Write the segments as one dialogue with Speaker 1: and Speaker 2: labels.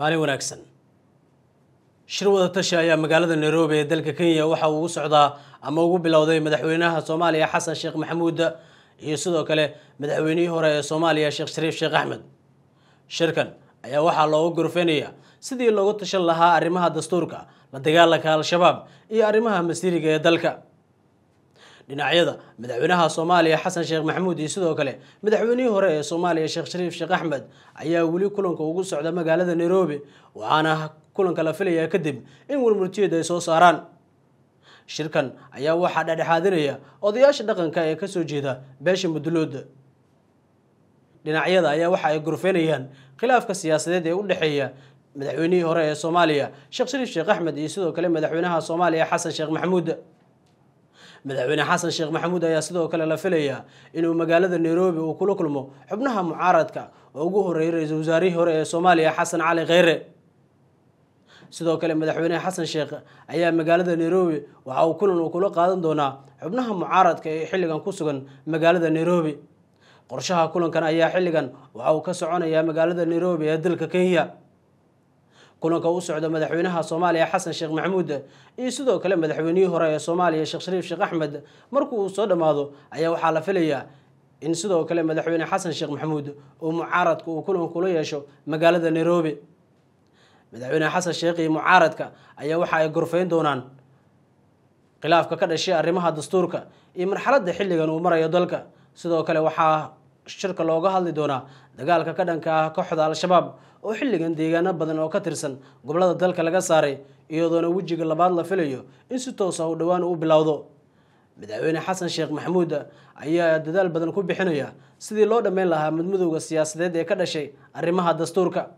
Speaker 1: maalin wanaagsan shir wada tashi ayaa magaalada nairobi ee dalka kenya waxa uu ugu socdaa ama ugu bilowday madaxweynaha soomaaliya xasan sheekh maxamuud iyo sidoo kale madaxweynihii hore ee soomaaliya sheekh shariif sheekh axmed shirkan ayaa waxaa loogu gorfeynaya sidii loogu tashan lahaa arrimaha dastuurka la dagaalanka al-shabaab iyo arrimaha masiiriga ee dalka dhinacyada madaxweynaha soomaaliya xasan sheekh maxamuud iyo sidoo kale madaxweynihii hore ee soomaaliya sheekh shariif sheekh axmed ayaa weli kulanka ugu socda magaalada nairobi waxaana kulanka la filayaa kadib in warmurtiyeed ay soo saaraan shirkan ayaa waxaa dhexdhexaadinaya odayaasha dhaqanka ee kasoo jeeda beesha mudulooda dhinacyada ayaa waxa ay gorfeynayaan khilaafka siyaasadeed ee u dhexeeya madaxweynihii hore ee soomaaliya sheekh shariif sheekh axmed iyo sidoo kale madaxweynaha soomaaliya xasan sheekh maxamuud madaxweyne xasan sheekh maxamuud ayaa sidoo kale la filayaa inuu magaalada nairobi uu kula kulmo xubnaha mucaaradka oo ugu horeeyay ra-iisul wasaarihii hore ee soomaaliya xasan cali kheyre sidoo kale madaxweyne xasan sheekh ayaa magaalada nairobi waxa uu kulan uu kula qaadan doonaa xubnaha mucaaradka ee xilligan ku sugan magaalada nairobi qorshaha kulankan ayaa xilligan waxa uu ka soconayaa magaalada nairobi ee dalka kenya kulanka u socda madaxweynaha soomaaliya xasan sheekh maxamuud iyo sidoo kale madaxweynihii hore ee soomaaliya sheekh shariif sheekh axmed markuu soo dhammaado ayaa waxaa la filayaa in sidoo kale madaxweyne xasan sheekh maxamuud uu mucaaradka uu kulan kula yeesho magaalada nairobi madaxweyne xasan sheekh iyo mucaaradka ayaa waxa ay gorfeyn doonaan khilaafka ka dhashay arrimaha dastuurka iyo marxaladda xilligan uu marayo dalka sidoo kale waxaa shirka looga hadli doonaa dagaalka ka dhanka ah kooxda al-shabaab oo xilligan deegaano badan oo ka tirsan gobollada dalka laga saaray iyadoona wejiga labaad la filayo in si toosa ah u dhowaan u bilowdo madaxweyne xasan sheekh maxamuud ayaa dadaal badan ku bixinaya sidii loo dhammayn lahaa madmadowga siyaasadeed ee ka dhashay arrimaha dastuurka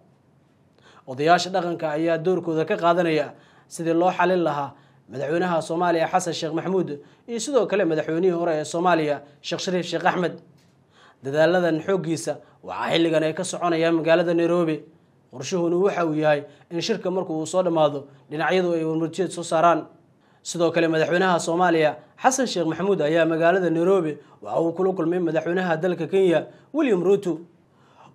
Speaker 1: odayaasha dhaqanka ayaa doorkooda ka qaadanaya sidii loo xalin lahaa madaxweynaha soomaaliya xasan sheekh maxamuud iyo sidoo kale madaxweynihii hore ee soomaaliya sheekh shariif sheekh axmed dadaaladan xooggiisa waxaa xilligan ay ka soconayaan magaalada nairobi qorshuhuna waxa uu yahay in shirka marku uu soo dhammaado dhinacyadu ay warmurjeed soo saaraan sidoo kale madaxweynaha soomaaliya xasan sheekh maxamuud ayaa magaalada nairobi waxa uu kula kulmay madaxweynaha dalka kenya william ruutu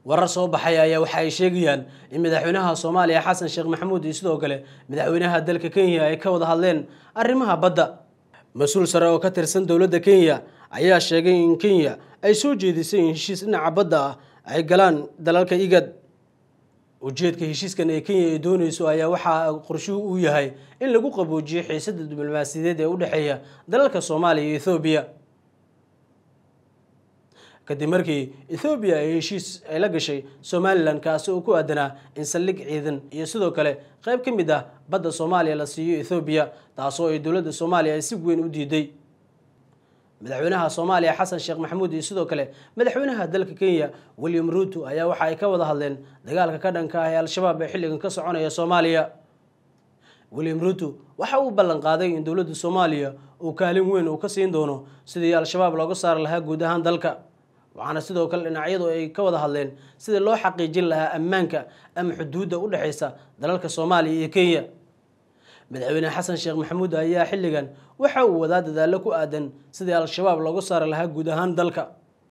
Speaker 1: warar soo baxay ayaa waxa ay sheegayaan in madaxweynaha soomaaliya xasan sheekh maxamuud iyo sidoo kale madaxweynaha dalka kenya ay ka wada hadleen arrimaha badda mas-uul sare oo ka tirsan dowladda kenya ayaa sheegay in kenya ay soo jeedisay in heshiis dhinaca badda ah ay galaan dalalka igad ujeedka heshiiskan ee kenya ay doonayso ayaa waxaa qorshuhu uu yahay in lagu qaboojiyo xiisada diblomaasiyadeed ee u dhexeeya dalalka soomaaliya iyo ethoobiya kadib markii ethoobiya ay heshiis ay la gashay somalilan kaasi oo ku aadanaa in saldhig ciidan iyo sidoo kale qayb ka mid ah badda soomaaliya la siiyo ethoobiya taasoo ay dowladda soomaaliya ay si weyn u diiday madaxweynaha soomaaliya xasan sheekh maxamuud iyo sidoo kale madaxweynaha dalka kenya william ruuto ayaa waxa ay ka wada hadleen dagaalka ka dhanka ah ee al-shabaab ee xilligan ka soconaya soomaaliya william ruuto waxa uu ballan qaaday in dowladda soomaaliya uu kaalin weyn uu ka siin doono sidii al-shabaab looga saari lahaa guud ahaan dalka waxaana sidoo kale dhinacyadu ay ka wada hadleen sidii loo xaqiijin lahaa ammaanka ama xuduudda u dhexaysa dalalka soomaaliya iyo kenya madaxweyne xasan sheekh maxamuud ayaa xilligan waxa uu wadaa dadaallo ku aadan sidii al-shabaab loogu saari lahaa guud ahaan dalka